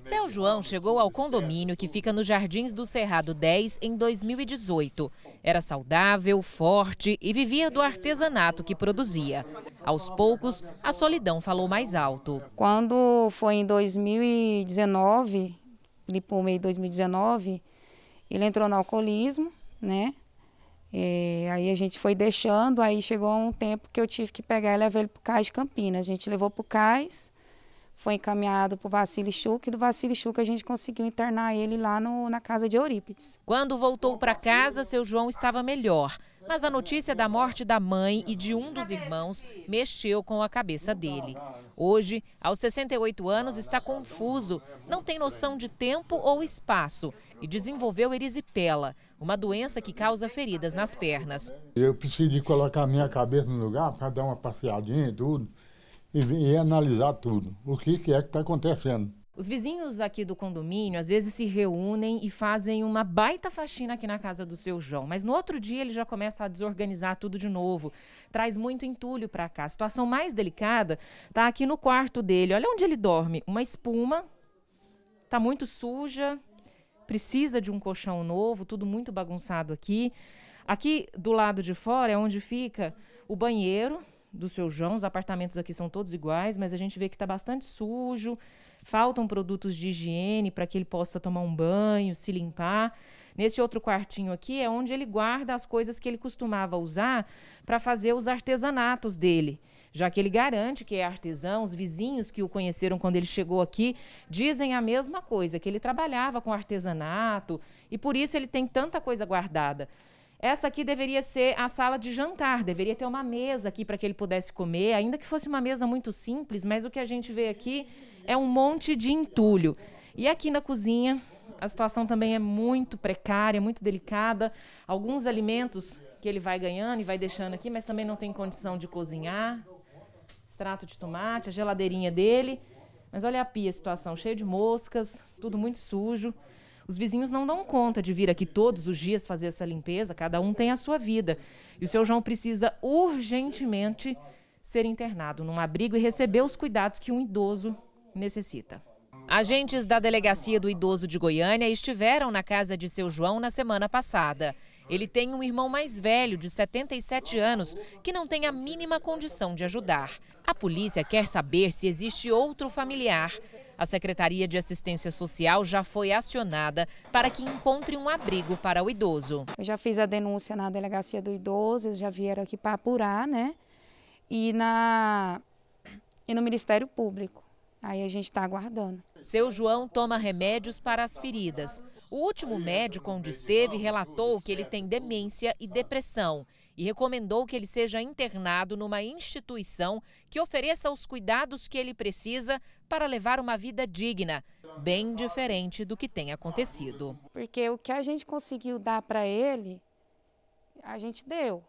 Seu João chegou ao condomínio que fica nos Jardins do Cerrado 10 em 2018. Era saudável, forte e vivia do artesanato que produzia. Aos poucos, a solidão falou mais alto. Quando foi em 2019, por meio de 2019, ele entrou no alcoolismo, né? E é, aí a gente foi deixando, aí chegou um tempo que eu tive que pegar e levar ele para o Cais de Campinas. A gente levou para o Cais foi encaminhado para o Vassili Chuk, e do Vassili Chuk a gente conseguiu internar ele lá no, na casa de Eurípides. Quando voltou para casa, seu João estava melhor, mas a notícia da morte da mãe e de um dos irmãos mexeu com a cabeça dele. Hoje, aos 68 anos, está confuso, não tem noção de tempo ou espaço e desenvolveu erisipela, uma doença que causa feridas nas pernas. Eu preciso de colocar minha cabeça no lugar para dar uma passeadinha e tudo e, e analisar tudo, o que, que é que está acontecendo. Os vizinhos aqui do condomínio às vezes se reúnem e fazem uma baita faxina aqui na casa do seu João, mas no outro dia ele já começa a desorganizar tudo de novo, traz muito entulho para cá. A situação mais delicada está aqui no quarto dele. Olha onde ele dorme, uma espuma, Está muito suja, precisa de um colchão novo, tudo muito bagunçado aqui. Aqui do lado de fora é onde fica o banheiro, do seu João. Os apartamentos aqui são todos iguais, mas a gente vê que está bastante sujo, faltam produtos de higiene para que ele possa tomar um banho, se limpar. Nesse outro quartinho aqui é onde ele guarda as coisas que ele costumava usar para fazer os artesanatos dele. Já que ele garante que é artesão, os vizinhos que o conheceram quando ele chegou aqui dizem a mesma coisa, que ele trabalhava com artesanato e por isso ele tem tanta coisa guardada. Essa aqui deveria ser a sala de jantar, deveria ter uma mesa aqui para que ele pudesse comer, ainda que fosse uma mesa muito simples, mas o que a gente vê aqui é um monte de entulho. E aqui na cozinha, a situação também é muito precária, é muito delicada. Alguns alimentos que ele vai ganhando e vai deixando aqui, mas também não tem condição de cozinhar. Extrato de tomate, a geladeirinha dele. Mas olha a pia, a situação cheia de moscas, tudo muito sujo. Os vizinhos não dão conta de vir aqui todos os dias fazer essa limpeza, cada um tem a sua vida. E o seu João precisa urgentemente ser internado num abrigo e receber os cuidados que um idoso necessita. Agentes da Delegacia do Idoso de Goiânia estiveram na casa de seu João na semana passada. Ele tem um irmão mais velho, de 77 anos, que não tem a mínima condição de ajudar. A polícia quer saber se existe outro familiar. A Secretaria de Assistência Social já foi acionada para que encontre um abrigo para o idoso. Eu já fiz a denúncia na Delegacia do Idoso, eles já vieram aqui para apurar, né? E, na... e no Ministério Público. Aí a gente está aguardando. Seu João toma remédios para as feridas. O último médico onde esteve relatou que ele tem demência e depressão e recomendou que ele seja internado numa instituição que ofereça os cuidados que ele precisa para levar uma vida digna, bem diferente do que tem acontecido. Porque o que a gente conseguiu dar para ele, a gente deu.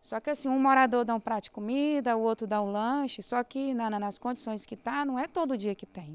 Só que assim, um morador dá um prato de comida, o outro dá um lanche, só que na, nas condições que está, não é todo dia que tem.